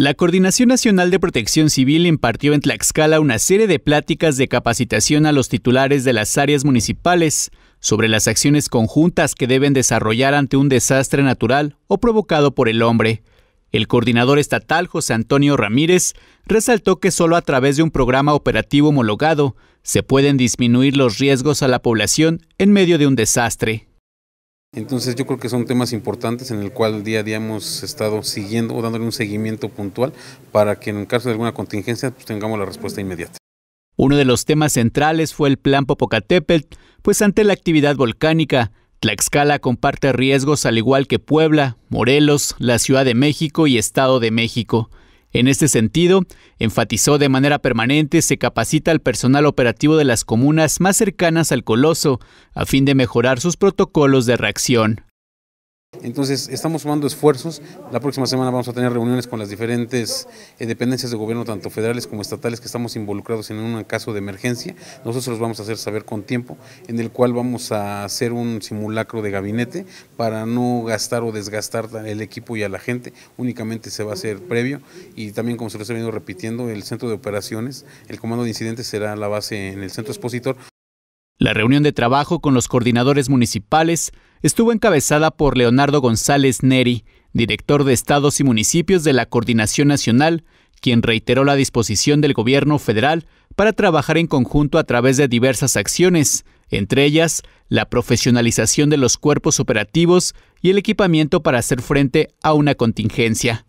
La Coordinación Nacional de Protección Civil impartió en Tlaxcala una serie de pláticas de capacitación a los titulares de las áreas municipales sobre las acciones conjuntas que deben desarrollar ante un desastre natural o provocado por el hombre. El coordinador estatal José Antonio Ramírez resaltó que solo a través de un programa operativo homologado se pueden disminuir los riesgos a la población en medio de un desastre. Entonces yo creo que son temas importantes en el cual día a día hemos estado siguiendo o dándole un seguimiento puntual para que en caso de alguna contingencia pues, tengamos la respuesta inmediata. Uno de los temas centrales fue el plan Popocatépetl, pues ante la actividad volcánica, Tlaxcala comparte riesgos al igual que Puebla, Morelos, la Ciudad de México y Estado de México. En este sentido, enfatizó de manera permanente se capacita al personal operativo de las comunas más cercanas al coloso a fin de mejorar sus protocolos de reacción. Entonces, estamos sumando esfuerzos. La próxima semana vamos a tener reuniones con las diferentes eh, dependencias de gobierno, tanto federales como estatales, que estamos involucrados en un caso de emergencia. Nosotros los vamos a hacer saber con tiempo, en el cual vamos a hacer un simulacro de gabinete para no gastar o desgastar el equipo y a la gente. Únicamente se va a hacer previo y también, como se les he venido repitiendo, el centro de operaciones, el comando de incidentes será la base en el centro expositor. La reunión de trabajo con los coordinadores municipales estuvo encabezada por Leonardo González Neri, director de Estados y Municipios de la Coordinación Nacional, quien reiteró la disposición del gobierno federal para trabajar en conjunto a través de diversas acciones, entre ellas la profesionalización de los cuerpos operativos y el equipamiento para hacer frente a una contingencia.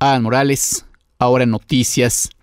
a Morales, ahora noticias.